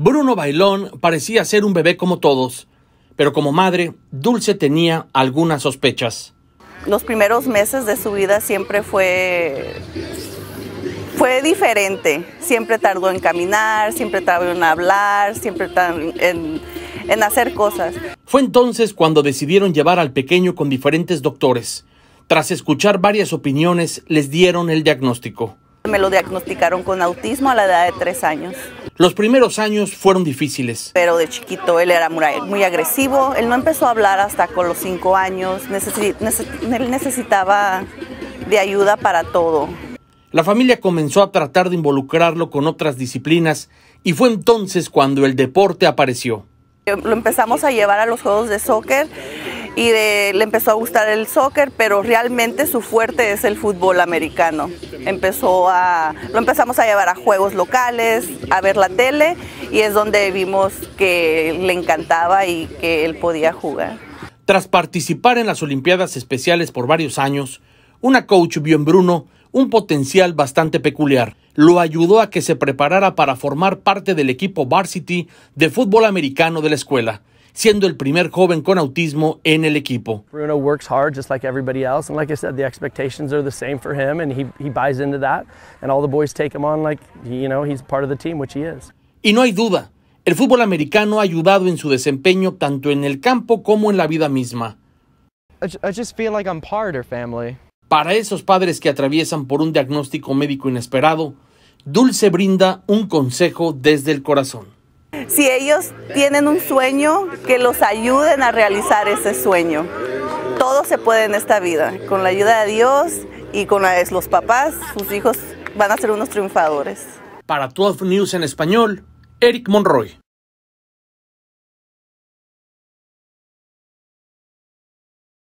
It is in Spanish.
Bruno Bailón parecía ser un bebé como todos, pero como madre, Dulce tenía algunas sospechas. Los primeros meses de su vida siempre fue fue diferente. Siempre tardó en caminar, siempre tardó en hablar, siempre tardó en, en, hacer cosas. Fue entonces cuando decidieron llevar al pequeño con diferentes doctores. Tras escuchar varias opiniones, les dieron el diagnóstico. Me lo diagnosticaron con autismo a la edad de tres años. Los primeros años fueron difíciles. Pero de chiquito él era muy agresivo. Él no empezó a hablar hasta con los cinco años. él necesitaba de ayuda para todo. La familia comenzó a tratar de involucrarlo con otras disciplinas y fue entonces cuando el deporte apareció. Lo empezamos a llevar a los juegos de soccer y le empezó a gustar el soccer, pero realmente su fuerte es el fútbol americano. lo empezamos a llevar a juegos locales, a ver la tele y es donde vimos que le encantaba y que él podía jugar. Tras participar en las Olimpiadas Especiales por varios años, una coach vio en Bruno un potencial bastante peculiar. Lo ayudó a que se preparara para formar parte del equipo varsity de fútbol americano de la escuela siendo el primer joven con autismo en el equipo. Bruno works hard just like everybody else and like I said the expectations are the same for him and he he buys into that and all the boys take him on like you know he's part of the team which he is. Y no hay duda, el fútbol americano ha ayudado en su desempeño tanto en el campo como en la vida misma. I just feel like I'm part of family. Para esos padres que atraviesan por un diagnóstico médico inesperado, Dulce brinda un consejo desde el corazón. Si ellos tienen un sueño, que los ayuden a realizar ese sueño. Todo se puede en esta vida. Con la ayuda de Dios y con los papás, sus hijos van a ser unos triunfadores. Para 12 News en español, Eric Monroy.